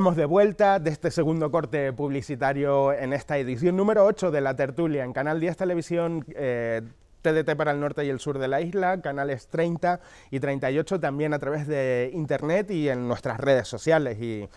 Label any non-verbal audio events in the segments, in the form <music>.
Estamos de vuelta de este segundo corte publicitario en esta edición número 8 de La Tertulia en Canal 10 Televisión. TDT eh, para el norte y el sur de la isla, canales 30 y 38 también a través de internet y en nuestras redes sociales y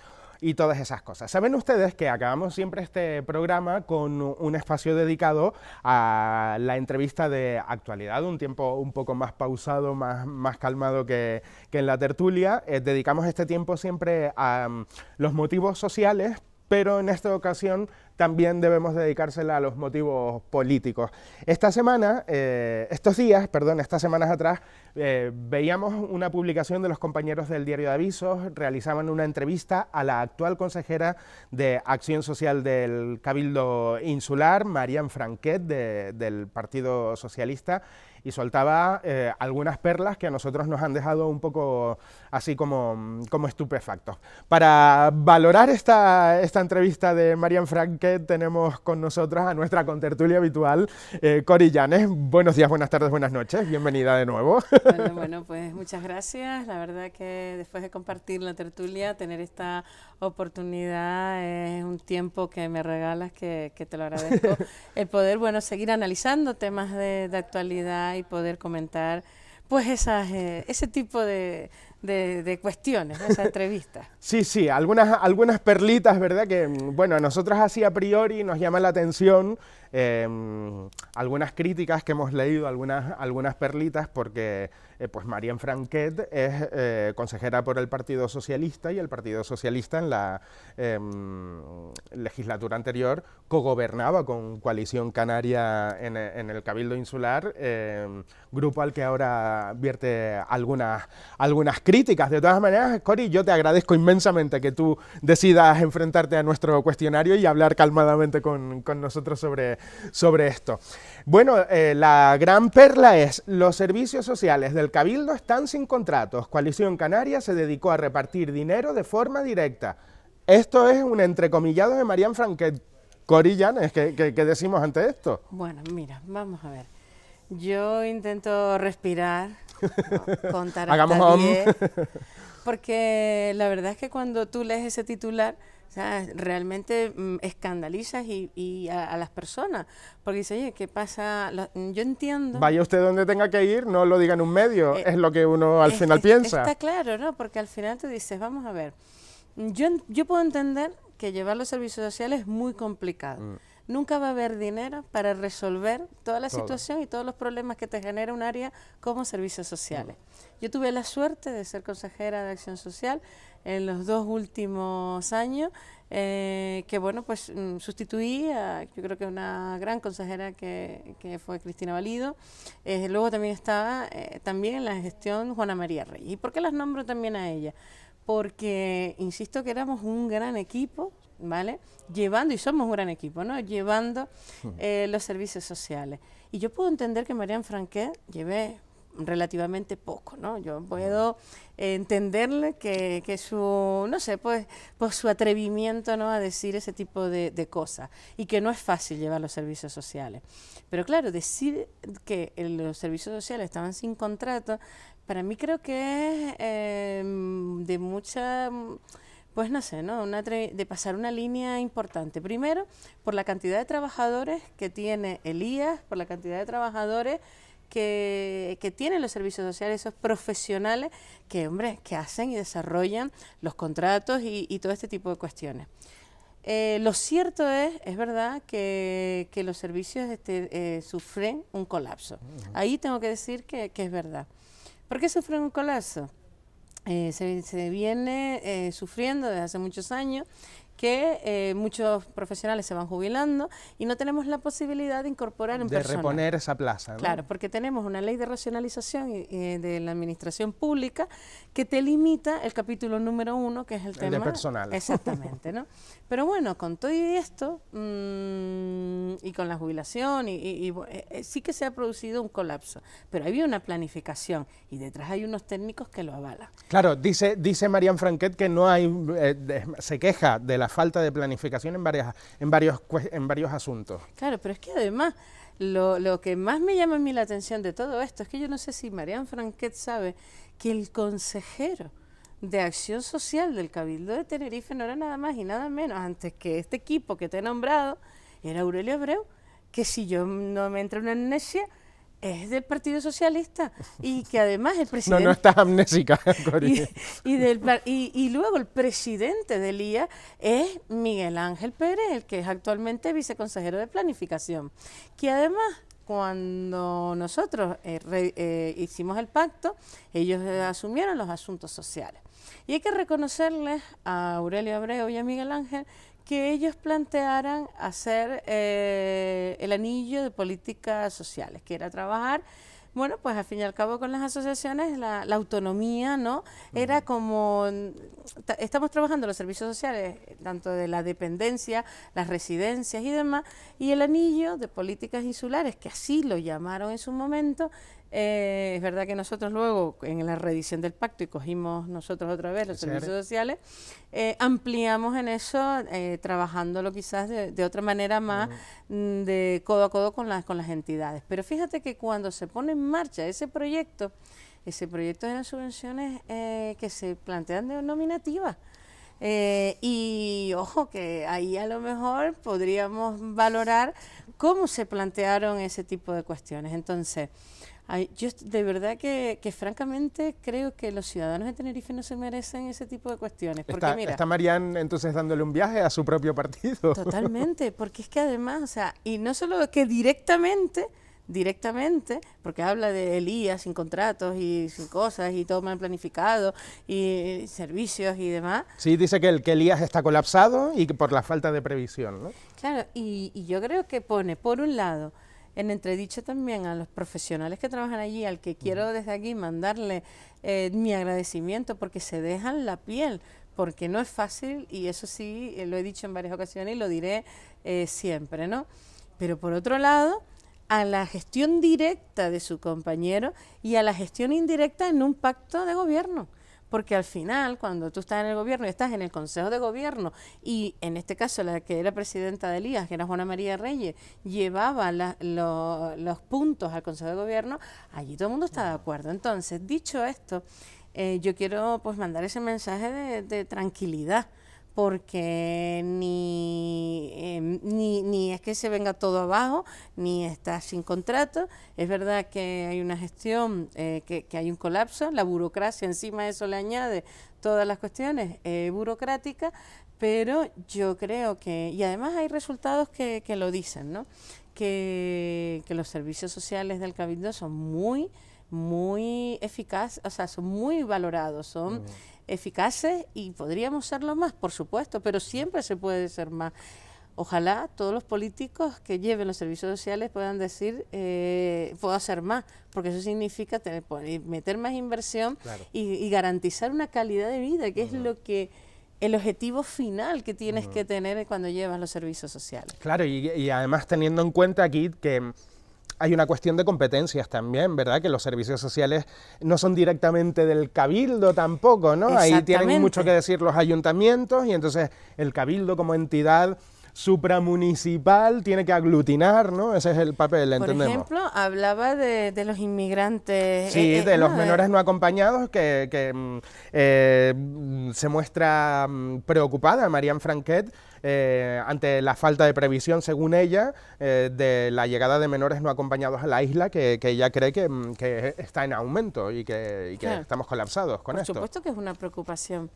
y todas esas cosas. Saben ustedes que acabamos siempre este programa con un espacio dedicado a la entrevista de actualidad, un tiempo un poco más pausado, más, más calmado que, que en la tertulia. Eh, dedicamos este tiempo siempre a mm, los motivos sociales pero en esta ocasión también debemos dedicársela a los motivos políticos. Esta semana, eh, estos días, perdón, estas semanas atrás, eh, veíamos una publicación de los compañeros del diario de avisos, realizaban una entrevista a la actual consejera de Acción Social del Cabildo Insular, Marian Franquet, del Partido Socialista, y soltaba eh, algunas perlas que a nosotros nos han dejado un poco así como, como estupefactos. Para valorar esta, esta entrevista de Marian Franquet, que tenemos con nosotros a nuestra contertulia habitual, eh, Cori Llanes. Buenos días, buenas tardes, buenas noches. Bienvenida de nuevo. Bueno, pues muchas gracias. La verdad que después de compartir la tertulia, tener esta oportunidad es un tiempo que me regalas, que, te lo agradezco. <laughs> El poder, bueno, seguir analizando temas de, actualidad y poder comentar pues esas, eh, ese tipo de, de, cuestiones de esa entrevista. <laughs> sí, sí, algunas, algunas perlitas, ¿verdad? Que, mm, bueno, a nosotras así a priori nos llama la atención Em, algunas críticas que hemos leído, algunas, algunas perlitas, porque eh, pues María Franquet es eh, consejera por el Partido Socialista y el Partido Socialista en la em, legislatura anterior cogobernaba con Coalición Canaria en, en el Cabildo Insular, em, grupo al que ahora vierte algunas, algunas críticas. De todas maneras, Cori, yo te agradezco inmensamente que tú decidas enfrentarte a nuestro cuestionario y hablar calmadamente con, con nosotros sobre sobre esto. Bueno, eh, la gran perla es, los servicios sociales del Cabildo están sin contratos. Coalición Canaria se dedicó a repartir dinero de forma directa. Esto es un entrecomillado de Marian Franquet. Corillanes, ¿qué, decimos ante esto? Bueno, mira, vamos a ver. Yo intento respirar, <laughs> contar porque la verdad es que cuando tú lees ese titular, realmente mm, escandalizas y, a, las personas. Porque dice, oye, ¿qué pasa? yo entiendo. Vaya usted donde tenga que ir, no lo diga en un medio, eh, es lo que uno al final piensa. Está claro, ¿no? Porque al final te dices, vamos a ver, yo, yo puedo entender que llevar los servicios sociales es muy complicado. Mm nunca va a haber dinero para resolver toda la situación y todos los problemas que te genera un área como servicios sociales. Mm. Yo tuve la suerte de ser consejera de Acción Social en los dos últimos años, eh, que bueno, pues mm, sustituí a, yo creo que una gran consejera que, fue Cristina Valido. Eh, luego también estaba eh, también en la gestión Juana María Rey. ¿Y por qué las nombro también a ella? Porque, insisto, que éramos un gran equipo, ¿vale? Llevando, y somos un gran equipo, ¿no? Llevando hmm. eh, los servicios sociales. Y yo puedo entender que Marian Franquet lleve relativamente poco, ¿no? Yo puedo hmm. entenderle que, que, su, no sé, pues, por pues su atrevimiento, ¿no? A decir ese tipo de, cosas y que no es fácil llevar los servicios sociales. Pero claro, decir que los servicios sociales estaban sin contrato, para mí creo que es eh, de mucha pues no sé, ¿no? de pasar una línea importante. Primero, por la cantidad de trabajadores que tiene Elías, por la cantidad de trabajadores que, tienen los servicios sociales, esos profesionales que, hombre, que hacen y desarrollan los contratos y, todo este tipo de cuestiones. Eh, lo cierto es, es verdad, que, los servicios este, eh, sufren un colapso. Ahí tengo que decir que, que es verdad. ¿Por qué sufren un colapso? Eh, se, viene eh, sufriendo desde hace muchos años que eh, muchos profesionales se van jubilando y no tenemos la posibilidad de incorporar en de reponer esa plaza. Claro, porque tenemos una ley de racionalización de la administración pública que te limita el capítulo número uno, que es el, tema de personal. <laughs> Exactamente, ¿no? Pero bueno, con todo esto mm, y con la jubilación y, eh, eh, sí que se ha producido un colapso, pero había una planificación y detrás hay unos técnicos que lo avalan. Claro, dice dice Marian Franquet que no hay se queja de la la falta de planificación en, varias, en, varios, en varios asuntos. Claro, pero es que además lo, que más me llama a mí la atención de todo esto es que yo no sé si Marian Franquet sabe que el consejero de acción social del Cabildo de Tenerife no era nada más y nada menos antes que este equipo que te he nombrado, era Aurelio Abreu, que si yo no me entro en una amnesia es del Partido Socialista y que además el presidente... <laughs> No, no estás amnésica, <laughs> y, y, del, y, luego el presidente del IA es Miguel Ángel Pérez, el que es actualmente viceconsejero de Planificación, que además cuando nosotros eh, eh, hicimos el pacto, ellos eh, asumieron los asuntos sociales. Y hay que reconocerles a Aurelio Abreu y a Miguel Ángel que ellos plantearan hacer eh, el anillo de políticas sociales, que era trabajar, bueno, pues al fin y al cabo con las asociaciones, la, autonomía, ¿no? Era como, mm, estamos trabajando los servicios sociales, tanto de la dependencia, las residencias y demás, y el anillo de políticas insulares, que así lo llamaron en su momento, eh, es verdad que nosotros luego, en la reedición del pacto, y cogimos nosotros otra vez los servicios sociales, eh, ampliamos en eso, eh, trabajándolo quizás de, otra manera más, mm, de codo a codo con las, con las entidades. Pero fíjate que cuando se pone en marcha ese proyecto, ese proyecto de las subvenciones que se plantean de nominativa y ojo, que ahí a lo mejor podríamos valorar cómo se plantearon ese tipo de cuestiones. Entonces, yo de verdad que, francamente creo que los ciudadanos de Tenerife no se merecen ese tipo de cuestiones. Porque está, mira, entonces dándole un viaje a su propio partido. Totalmente, porque es que además, o sea, y no solo que directamente, directamente, porque habla de Elías sin contratos y sin cosas y todo mal planificado y servicios y demás. Sí, dice que el que Elías está colapsado y que por la falta de previsión, Claro, y yo creo que pone, por un lado, en entredicho también a los profesionales que trabajan allí, al que quiero desde aquí mandarle eh, mi agradecimiento porque se dejan la piel, porque no es fácil y eso sí eh, lo he dicho en varias ocasiones y lo diré eh, siempre, ¿no? Pero por otro lado, a la gestión directa de su compañero y a la gestión indirecta en un pacto de gobierno porque al final, cuando tú estás en el gobierno y estás en el Consejo de Gobierno, y en este caso la que era presidenta de Elías, que era Juana María Reyes, llevaba los puntos al Consejo de Gobierno, allí todo el mundo está de acuerdo. Entonces, dicho esto, eh, yo quiero pues mandar ese mensaje de, de tranquilidad porque em, ni, ni, es que se venga todo abajo, ni está sin contrato. Es verdad que hay una gestión, eh, que, que, hay un colapso, la burocracia encima de eso le añade todas las cuestiones eh, burocráticas, pero yo creo que, y además hay resultados que, que lo dicen, ¿no? Que, los servicios sociales del Cabildo son muy muy eficaz, o sea, son muy valorados, son eficaces y podríamos serlo más, por supuesto, pero siempre se puede ser más. Ojalá todos los políticos que lleven los servicios sociales puedan decir, eh, puedo hacer más, porque eso significa tener, meter más inversión y, garantizar una calidad de vida, que es lo que el objetivo final que tienes que tener cuando llevas los servicios sociales. Claro, y además teniendo en cuenta aquí que hay una cuestión de competencias también, ¿verdad? Que los servicios sociales no son directamente del cabildo tampoco, ¿no? Ahí tienen mucho que decir los ayuntamientos y entonces el cabildo como entidad supramunicipal tiene que aglutinar, ¿no? Ese es el papel, entendemos. Por ejemplo, hablaba de, los inmigrantes. Sí, eh, eh, de los menores no acompañados que, mm, eh, se muestra mm, preocupada Marianne Franquet ante la falta de previsión, según ella, de la llegada de menores no acompañados a la isla, que, ella cree mm, que, está en aumento y que, estamos colapsados con esto. Por supuesto que es una preocupación.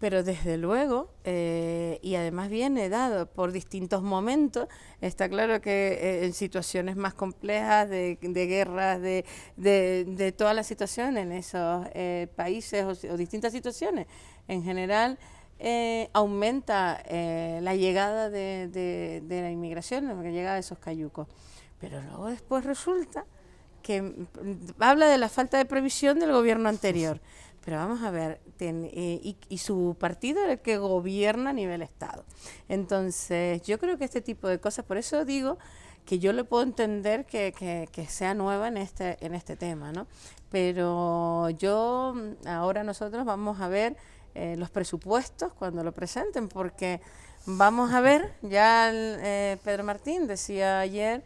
Pero desde luego, eh, y además viene dado por distintos momentos, está claro que eh, en situaciones más complejas de, guerras, de, de, de todas las situaciones en esos eh, países o, distintas situaciones, en general aumenta la llegada de, la inmigración, la llegada de esos cayucos. Pero luego después resulta que mm, habla de la falta de previsión del gobierno anterior. Pero vamos a ver, eh, y, su partido el que gobierna a nivel Estado. Entonces, yo creo que este tipo de cosas, por eso digo que yo le puedo entender que, sea nueva en este, en este tema, ¿no? Pero yo, mm, ahora nosotros vamos a ver eh, los presupuestos cuando lo presenten, porque vamos a ver, ya eh, Pedro Martín decía ayer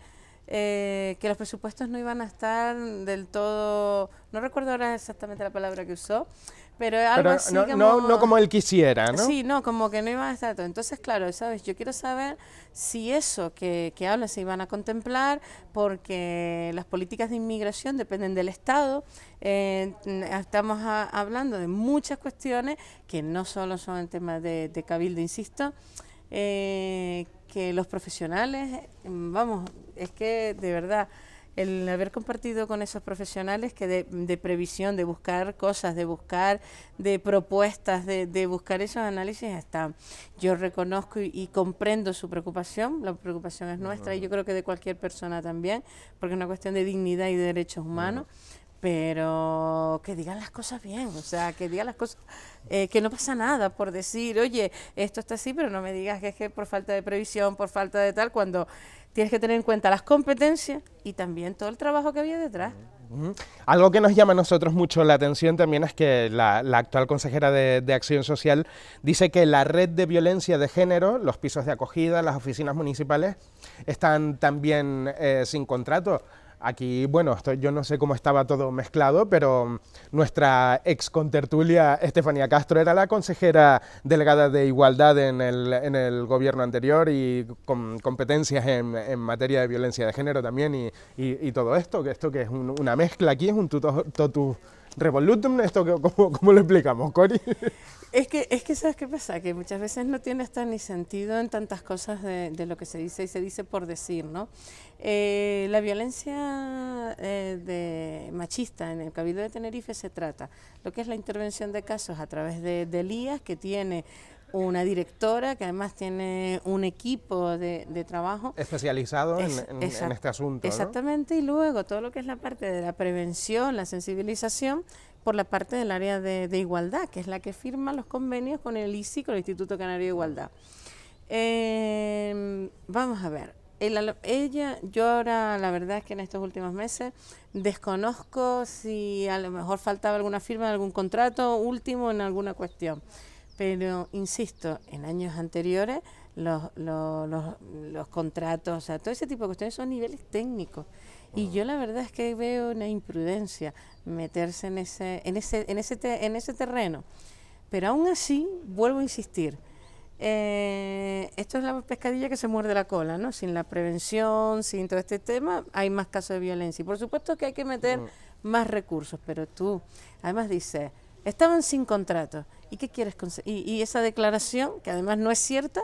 eh, que los presupuestos no iban a estar del todo, no recuerdo ahora exactamente la palabra que usó, pero algo así no, como... No, como él quisiera, ¿no? Sí, no, como que no iban a estar todo. Entonces, claro, ¿sabes? Yo quiero saber si eso que, que se iban a contemplar, porque las políticas de inmigración dependen del Estado. Eh, estamos hablando de muchas cuestiones que no solo son el tema de, de cabildo, insisto, eh, que los profesionales, mm, vamos, es que de verdad, el haber compartido con esos profesionales que de, previsión, de buscar cosas, de buscar de propuestas, de, de buscar esos análisis están. Yo reconozco y, comprendo su preocupación, la preocupación es nuestra y yo creo que de cualquier persona también, porque es una cuestión de dignidad y de derechos humanos pero que digan las cosas bien, o sea, que digan las cosas, eh, que no pasa nada por decir, oye, esto está así, pero no me digas que es que por falta de previsión, por falta de tal, cuando tienes que tener en cuenta las competencias y también todo el trabajo que había detrás. Algo que nos llama a nosotros mucho la atención también es que la, actual consejera de, Acción Social dice que la red de violencia de género, los pisos de acogida, las oficinas municipales, están también eh, sin contrato. Aquí, bueno, yo no sé cómo estaba todo mezclado, pero nuestra ex contertulia Estefanía Castro era la consejera delegada de Igualdad en el, en el gobierno anterior y con competencias en, materia de violencia de género también y, todo esto, que esto que es una mezcla aquí, es un tuto, revolutum, esto ¿cómo, lo explicamos, Cori? Es que, es que, ¿sabes qué pasa? Que muchas veces no tiene hasta ni sentido en tantas cosas de, lo que se dice y se dice por decir, ¿no? Eh, la violencia eh, de machista en el Cabildo de Tenerife se trata lo que es la intervención de casos a través de, de que tiene una directora que además tiene un equipo de, trabajo especializado en, este asunto. Exactamente, y luego todo lo que es la parte de la prevención, la sensibilización, por la parte del área de, igualdad, que es la que firma los convenios con el ICI, con el Instituto Canario de Igualdad. Em, vamos a ver, ella, yo ahora la verdad es que en estos últimos meses desconozco si a lo mejor faltaba alguna firma de algún contrato último en alguna cuestión. Pero, insisto, en años anteriores los, los, los, contratos, o sea, todo ese tipo de cuestiones son niveles técnicos. Y yo la verdad es que veo una imprudencia meterse en ese, en ese, en ese, en ese terreno. Pero aún así, vuelvo a insistir, eh, esto es la pescadilla que se muerde la cola, ¿no? Sin la prevención, sin todo este tema, hay más casos de violencia. Y por supuesto que hay que meter mm. más recursos, pero tú, además dices, Estaban sin contrato. ¿Y qué quieres y, y, esa declaración, que además no es cierta,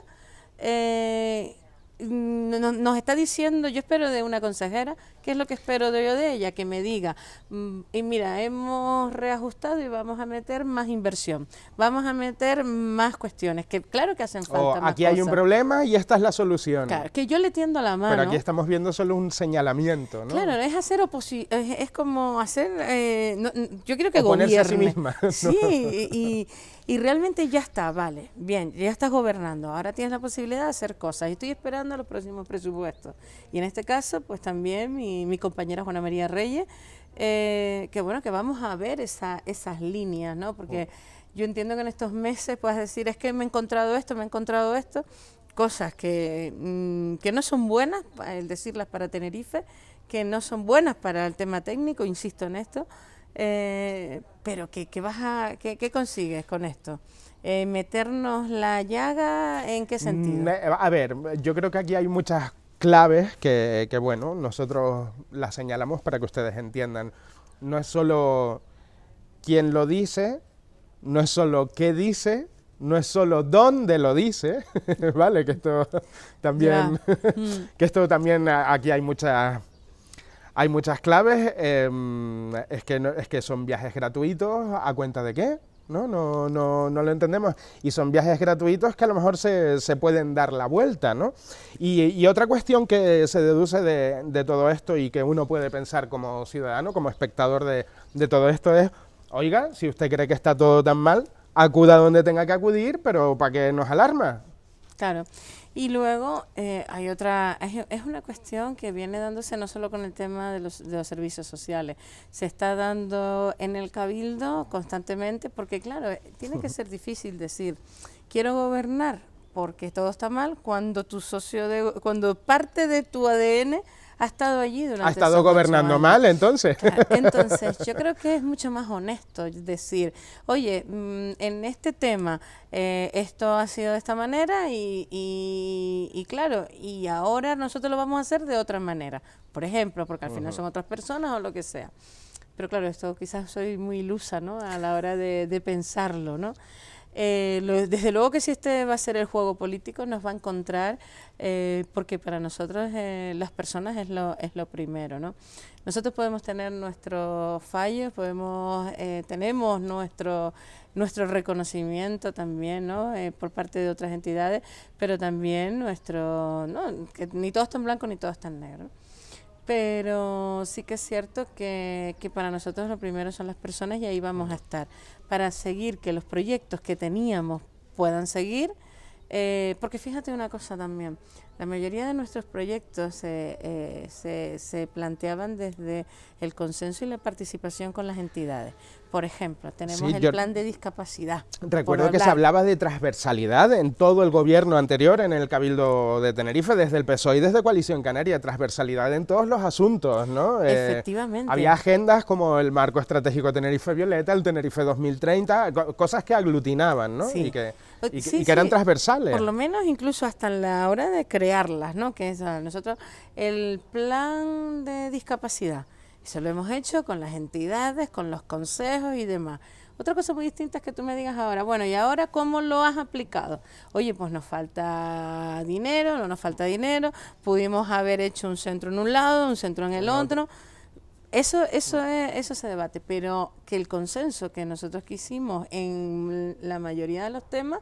eh, nos está diciendo, yo espero de una consejera ¿Qué es lo que espero de yo de ella? Que me diga, mm, y mira, hemos reajustado y vamos a meter más inversión, vamos a meter más cuestiones, que claro que hacen oh, falta. aquí hay un problema y esta es la solución. Claro, que yo le tiendo la mano. Pero aquí estamos viendo solo un señalamiento, ¿no? Claro, es hacer oposición, es, como hacer, eh, yo quiero que gobierne. a sí misma. <laughs> Sí, y, realmente ya está, vale, bien, ya estás gobernando, ahora tienes la posibilidad de hacer cosas y estoy esperando los próximos presupuestos. Y en este caso, pues también mi mi, compañera Juana María Reyes, eh, que bueno, que vamos a ver esa, esas líneas, ¿no? Porque oh. yo entiendo que en estos meses puedas decir, es que me he encontrado esto, me he encontrado esto, cosas que, mm, que no son buenas, el decirlas para Tenerife, que no son buenas para el tema técnico, insisto en esto, eh, pero ¿qué, vas a, qué, consigues con esto? Eh, ¿Meternos la llaga en qué sentido? Mm, a ver, yo creo que aquí hay muchas claves que, bueno, nosotros las señalamos para que ustedes entiendan. No es solo quién lo dice, no es solo qué dice, no es solo dónde lo dice, <laughs> ¿vale? Que esto también, mm. <laughs> que esto también aquí hay muchas... Hay muchas claves, em, es, que es que son viajes gratuitos, ¿a cuenta de qué? ¿no? No, no, no lo entendemos. Y son viajes gratuitos que a lo mejor se, se pueden dar la vuelta, ¿no? Y, otra cuestión que se deduce de, todo esto y que uno puede pensar como ciudadano, como espectador de, de todo esto es, oiga, si usted cree que está todo tan mal, acuda donde tenga que acudir, pero ¿para qué nos alarma? Claro. Y luego eh, hay otra, es, una cuestión que viene dándose no solo con el tema de los, de los, servicios sociales, se está dando en el cabildo constantemente porque claro, eh, tiene que ser difícil decir, quiero gobernar porque todo está mal cuando tu socio de, cuando parte de tu ADN ha estado allí durante... Ha estado gobernando mal, entonces. <laughs> entonces, yo creo que es mucho más honesto decir, oye, mm, en este tema eh, esto ha sido de esta manera y, y, claro, y ahora nosotros lo vamos a hacer de otra manera, por ejemplo, porque al final son otras personas o lo que sea. Pero claro, esto quizás soy muy ilusa, ¿no? A la hora de, de pensarlo, ¿no? Eh, desde luego que si este va a ser el juego político, nos va a encontrar, eh, porque para nosotros eh, las personas es lo, es lo primero, ¿no? Nosotros podemos tener nuestros fallos, podemos, tenemos nuestro, nuestro reconocimiento también, ¿no? por parte de otras entidades, pero también nuestro, ¿no? Que ni todos está blancos ni todos están negros pero sí que es cierto que, que, para nosotros lo primero son las personas y ahí vamos a estar, para seguir que los proyectos que teníamos puedan seguir, eh, porque fíjate una cosa también, la mayoría de nuestros proyectos eh, se, se, planteaban desde el consenso y la participación con las entidades. Por ejemplo, tenemos el plan de discapacidad. Recuerdo que se hablaba de transversalidad en todo el gobierno anterior, en el Cabildo de Tenerife, desde el PSOE y desde Coalición Canaria, transversalidad en todos los asuntos, ¿no? Eh, Efectivamente. Había agendas como el marco estratégico Tenerife Violeta, el Tenerife 2030, cosas que aglutinaban, ¿no? Y, que, que eran transversales. Por lo menos incluso hasta la hora de crear que es a nosotros el plan de discapacidad. Eso lo hemos hecho con las entidades, con los consejos y demás. Otra cosa muy distinta es que tú me digas ahora, bueno, ¿y ahora cómo lo has aplicado? Oye, pues nos falta dinero, no nos falta dinero, pudimos haber hecho un centro en un lado, un centro en el otro. Eso, eso, es, eso se debate, pero que el consenso que nosotros quisimos en la mayoría de los temas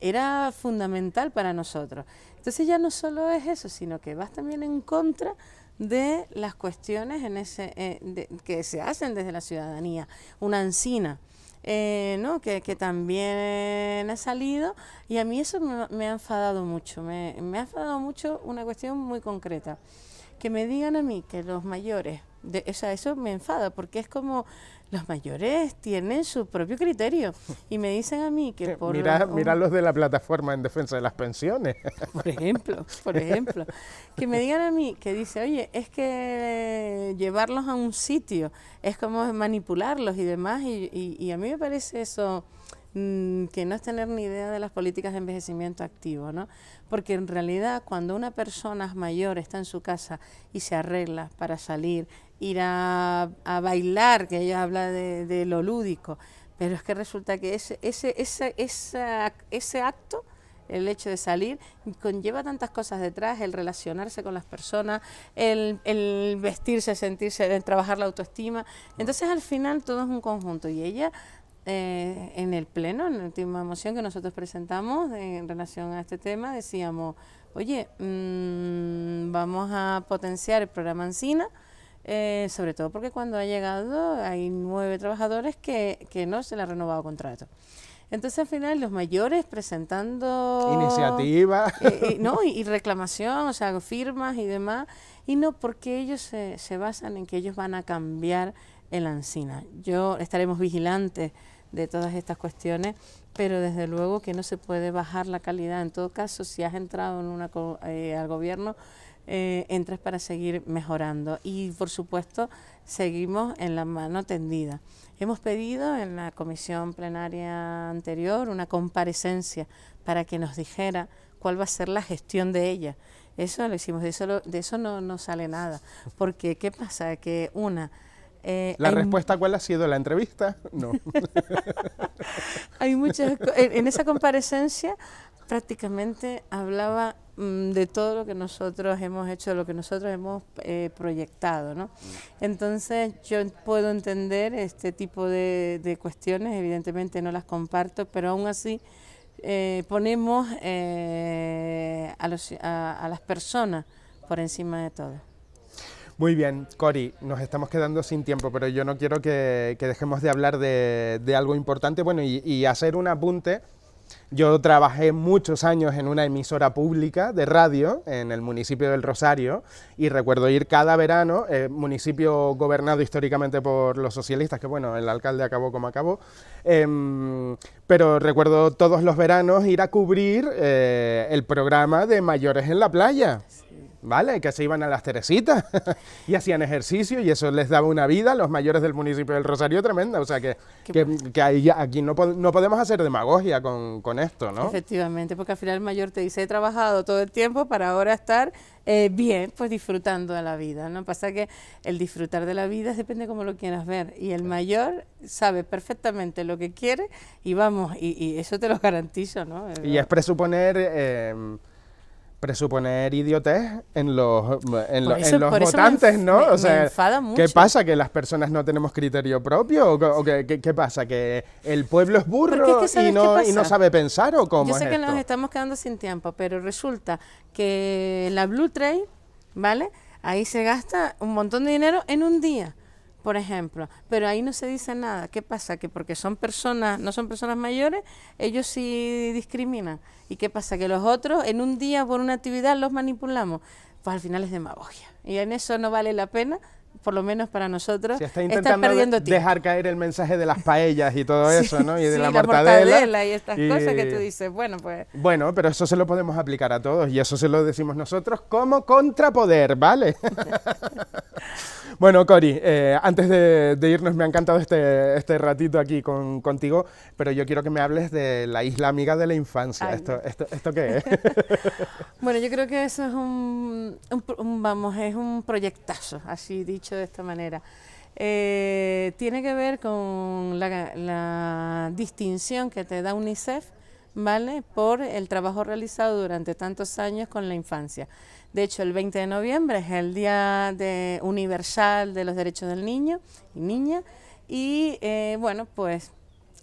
era fundamental para nosotros. Entonces ya no solo es eso, sino que vas también en contra de las cuestiones en ese, eh, que se hacen desde la ciudadanía, una encina. Eh, ¿no? Que, también ha salido y a mí eso me, ha enfadado mucho, me, me ha enfadado mucho una cuestión muy concreta, que me digan a mí que los mayores o eso me enfada porque es como los mayores tienen su propio criterio y me dicen a mí que eh, por... Mira, mira los de la plataforma en defensa de las pensiones. <laughs> Por ejemplo, por ejemplo. que me digan a mí que dice, oye, es que llevarlos a un sitio es como manipularlos y demás y, y, y a mí me parece eso Mm, que no es tener ni idea de las políticas de envejecimiento activo, ¿no? Porque en realidad cuando una persona mayor está en su casa y se arregla para salir, ir a, bailar, que ella habla de, lo lúdico, pero es que resulta que ese, ese, acto el hecho de salir conlleva tantas cosas detrás, el relacionarse con las personas, el, vestirse, sentirse, trabajar la autoestima. Entonces al final todo es un conjunto y ella eh, en el pleno, en la última moción que nosotros presentamos en relación a este tema, decíamos, oye, mm, vamos a potenciar el programa ancina, eh, sobre todo porque cuando ha llegado hay nueve trabajadores que, no se le ha renovado contrato. Entonces al final los mayores presentando... iniciativa, <laughs> eh, no, y, reclamación, o sea, firmas y demás. Y no, porque ellos se, se basan en que ellos van a cambiar el ancina. Yo estaremos vigilantes de todas estas cuestiones, pero desde luego que no se puede bajar la calidad. En todo caso, si has entrado en una, eh, al gobierno, eh, entras para seguir mejorando. Y por supuesto, seguimos en la mano tendida. Hemos pedido en la comisión plenaria anterior una comparecencia para que nos dijera cuál va a ser la gestión de ella. Eso lo hicimos, de eso, de eso no, no sale nada. Porque, ¿qué pasa? Que una eh, ¿La respuesta cuál ha sido la entrevista? No. <laughs> hay muchas. En, esa comparecencia prácticamente hablaba mm, de todo lo que nosotros hemos hecho, de lo que nosotros hemos eh, proyectado, ¿no? Mm. Entonces yo puedo entender este tipo de, cuestiones, evidentemente no las comparto, pero aún así eh, ponemos a, los, a las personas por encima de todo. Muy bien, Cori, nos estamos quedando sin tiempo, pero yo no quiero que, dejemos de hablar de, algo importante. Bueno, y, hacer un apunte yo trabajé muchos años en una emisora pública de radio en el municipio del Rosario y recuerdo ir cada verano, eh, municipio gobernado históricamente por los socialistas, que bueno, el alcalde acabó como acabó, em, pero recuerdo todos los veranos ir a cubrir eh, el programa de Mayores en la Playa. ¿vale? Que se iban a las Teresitas <laughs> y hacían ejercicio y eso les daba una vida a los mayores del municipio del Rosario tremenda. O sea que, que, que aquí no, no, podemos hacer demagogia con, esto, ¿no? Efectivamente, porque al final el mayor te dice, he trabajado todo el tiempo para ahora estar eh, bien, pues disfrutando de la vida, ¿no? Pasa que el disfrutar de la vida depende cómo lo quieras ver y el mayor sabe perfectamente lo que quiere y vamos, y, eso te lo garantizo, ¿no? Y es presuponer... Em, presuponer idiotez en los, en, los votantes, ¿no? Me, o sea, ¿qué pasa? ¿Que las personas no tenemos criterio propio? qué, pasa? ¿Que el pueblo es burro y, no, sabe pensar o cómo? Yo sé que nos estamos quedando sin tiempo, pero resulta que la Blue Trade, ¿vale? Ahí se gasta un montón de dinero en un día por ejemplo, pero ahí no se dice nada. ¿Qué pasa? Que porque son personas, no son personas mayores, ellos sí discriminan. ¿Y qué pasa? Que los otros en un día por una actividad los manipulamos. Pues al final es demagogia. Y en eso no vale la pena por lo menos para nosotros, perdiendo dejar caer el mensaje de las paellas y todo <laughs> eso, ¿no? Y de la, mortadela. y estas cosas que tú dices, bueno, pues... Bueno, pero eso se lo podemos aplicar a todos y eso se lo decimos nosotros como contrapoder, ¿vale? <laughs> Bueno, Cori, eh, antes de, irnos, me ha encantado este, este ratito aquí contigo, pero yo quiero que me hables de la isla amiga de la infancia. ¿Esto, esto, qué es? <laughs> bueno, yo creo que eso es un, vamos, es un proyectazo, así dicho de esta manera. Eh, tiene que ver con la, la distinción que te da UNICEF, ¿vale? Por el trabajo realizado durante tantos años con la infancia. De hecho, el 20 de noviembre es el Día Universal de los Derechos del Niño y Niña. Y eh, bueno, pues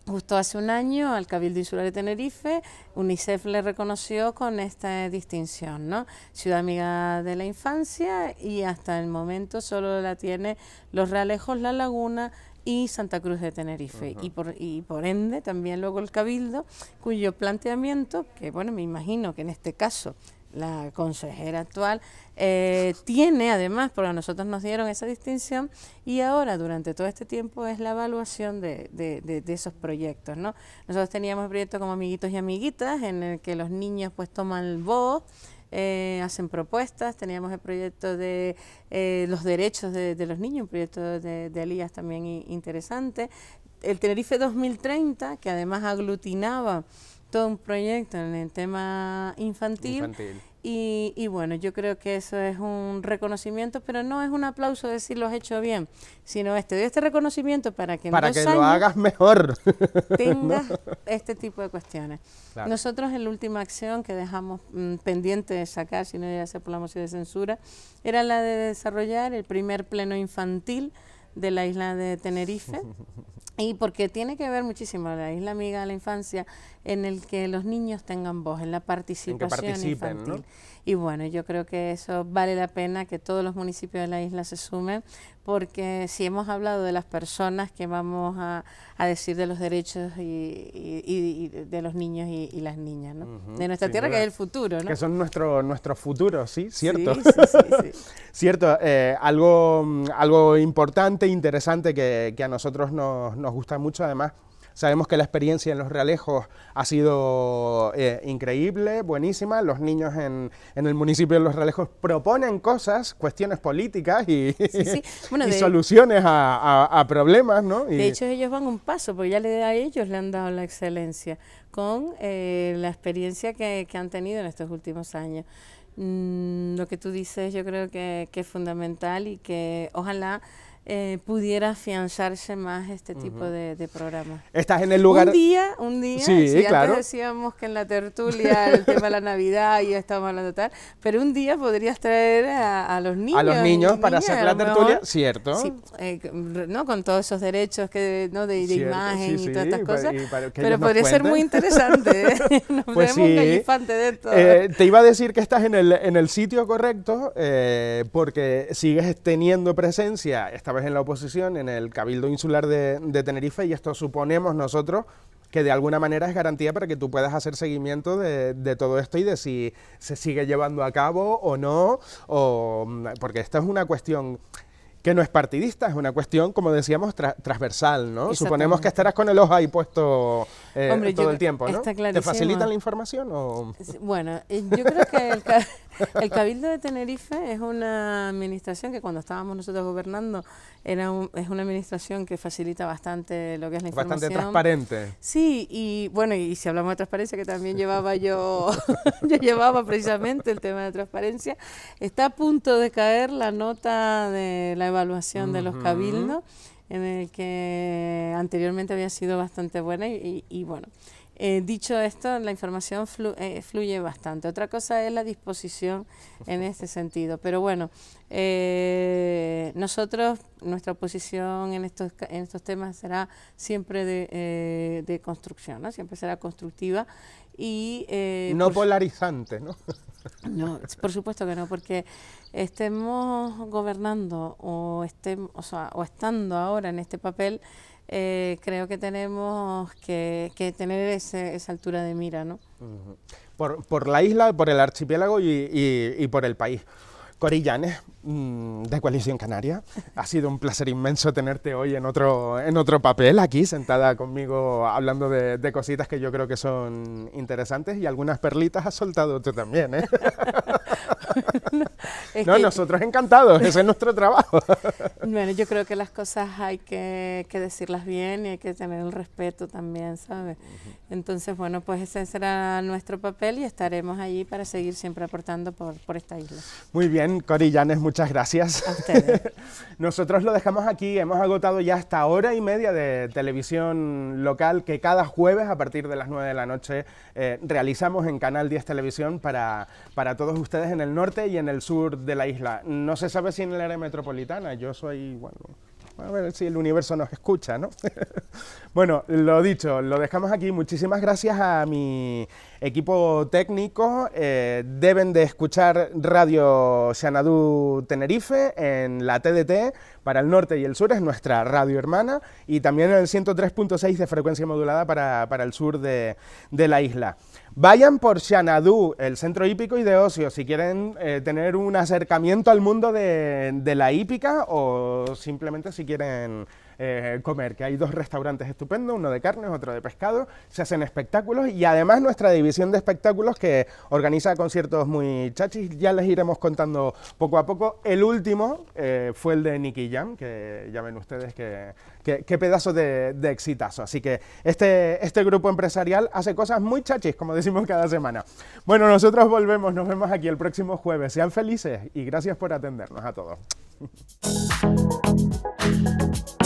justo hace un año al Cabildo Insular de Tenerife, UNICEF le reconoció con esta distinción, ¿no? Ciudad Amiga de la Infancia y hasta el momento solo la tiene Los Realejos, La Laguna y Santa Cruz de Tenerife y, por, y por ende también luego el Cabildo cuyo planteamiento, que bueno, me imagino que en este caso la consejera actual, eh, tiene además, porque nosotros nos dieron esa distinción, y ahora durante todo este tiempo es la evaluación de, de, esos proyectos, ¿no? Nosotros teníamos proyectos como Amiguitos y Amiguitas, en el que los niños pues toman voz, eh, hacen propuestas, teníamos el proyecto de eh, los derechos de, los niños, un proyecto de, Elías también interesante, el Tenerife 2030, que además aglutinaba un proyecto en el tema infantil. Y, y, bueno, yo creo que eso es un reconocimiento, pero no es un aplauso de si lo has hecho bien, sino este, doy este reconocimiento para que para que lo hagas mejor. <laughs> Tengas este tipo de cuestiones. Nosotros en la última acción que dejamos mm, pendiente de sacar, si no ya se por de censura, era la de desarrollar el primer pleno infantil de la isla de Tenerife. <laughs> y porque tiene que ver muchísimo la isla amiga de la infancia en el que los niños tengan voz en la participación infantil y bueno yo creo que eso vale la pena que todos los municipios de la isla se sumen porque si hemos hablado de las personas que vamos a, decir de los derechos y, de los niños y, las niñas, ¿no? de nuestra tierra que es el futuro, ¿no? Que son nuestro, nuestro futuro, sí, cierto. <laughs> cierto, eh, algo, mm, algo importante, interesante que, que a nosotros nos, nos gusta mucho además Sabemos que la experiencia en los realejos ha sido eh, increíble, buenísima. Los niños en, el municipio de los realejos proponen cosas, cuestiones políticas y, <laughs> soluciones a, problemas, ¿no? de hecho, ellos van un paso, porque ya le, a ellos le han dado la excelencia con eh, la experiencia que, han tenido en estos últimos años. Mm, lo que tú dices yo creo que, es fundamental y que ojalá eh, pudiera afianzarse más este tipo de, de programas. Estás en el lugar... Un día, un día, sí, claro. decíamos que en la tertulia el tema de la Navidad y ya estábamos hablando tal, pero un día podrías traer a, los niños. A los niños para hacer la tertulia, cierto. Sí, eh, no con todos esos derechos que ¿no? de, imagen y todas estas cosas, pero podría ser muy interesante. ¿eh? <laughs> <laughs> nos pues un elefante todo. te iba a decir que estás en el, en el sitio correcto porque sigues teniendo presencia, esta vez en la oposición, en el Cabildo Insular de, Tenerife, y esto suponemos nosotros que de alguna manera es garantía para que tú puedas hacer seguimiento de, todo esto y de si se sigue llevando a cabo o no, o, mm, porque esta es una cuestión que no es partidista, es una cuestión, como decíamos, transversal, ¿no? Suponemos que estarás con el ojo ahí puesto eh, todo el tiempo, ¿no? ¿Te facilitan la información Bueno, eh, yo creo que <laughs> el, Cabildo de Tenerife es una administración que cuando estábamos nosotros gobernando era es una administración que facilita bastante lo que es la información. Bastante transparente. Sí, y bueno, y si hablamos de transparencia, que también llevaba yo, <laughs> yo llevaba precisamente el tema de transparencia, está a punto de caer la nota de la evaluación de los cabildos en el que anteriormente había sido bastante buena y, bueno. Eh, dicho esto, la información eh, fluye bastante. Otra cosa es la disposición en <laughs> este sentido. Pero bueno, eh, nosotros, nuestra posición en estos, en estos temas será siempre de, de construcción, ¿no? siempre será constructiva y... Eh, no polarizante, ¿no? <laughs> No, por supuesto que no, porque estemos gobernando o, estemos, o, estando ahora en este papel, eh, creo que tenemos que, tener esa altura de mira, ¿no? por, por, la isla, por el archipiélago y, y por el país. Corillanes, mm, de Coalición Canaria. Ha sido un placer inmenso tenerte hoy en otro, en otro papel aquí, sentada conmigo, hablando de, cositas que yo creo que son interesantes y algunas perlitas has soltado tú también. ¿eh? <laughs> no, nosotros encantados, ese es nuestro trabajo. <laughs> bueno, yo creo que las cosas hay que, decirlas bien y hay que tener el respeto también, ¿sabes? Entonces, bueno, pues ese será nuestro papel y estaremos allí para seguir siempre aportando por, esta isla. Muy bien, Corillanes, muchas gracias. <laughs> Nosotros lo dejamos aquí, hemos agotado ya hasta hora y media de televisión local que cada jueves a partir de las 9 de la noche eh, realizamos en Canal 10 Televisión para, todos ustedes en el norte y en el sur de la isla. No se sabe si en el área metropolitana, yo soy, bueno, a ver si el universo nos escucha, ¿no? <laughs> bueno, lo dicho, lo dejamos aquí. Muchísimas gracias a mi equipo técnico eh, deben de escuchar Radio Xanadu Tenerife en la TDT para el norte y el sur, es nuestra radio hermana, y también en el 103.6 de frecuencia modulada para, el sur de, la isla. Vayan por Xanadu, el centro hípico y de ocio, si quieren eh, tener un acercamiento al mundo de, de la hípica o simplemente si quieren eh, comer, que hay dos restaurantes estupendos, uno de carne, otro de pescado, se hacen espectáculos y además nuestra división de espectáculos que organiza conciertos muy chachis, ya les iremos contando poco a poco. El último eh, fue el de Nicky Jam, que ya ven ustedes que qué, pedazo de, de, exitazo. Así que este, este grupo empresarial hace cosas muy chachis, como decimos cada semana. Bueno, nosotros volvemos, nos vemos aquí el próximo jueves. Sean felices y gracias por atendernos a todos. <laughs>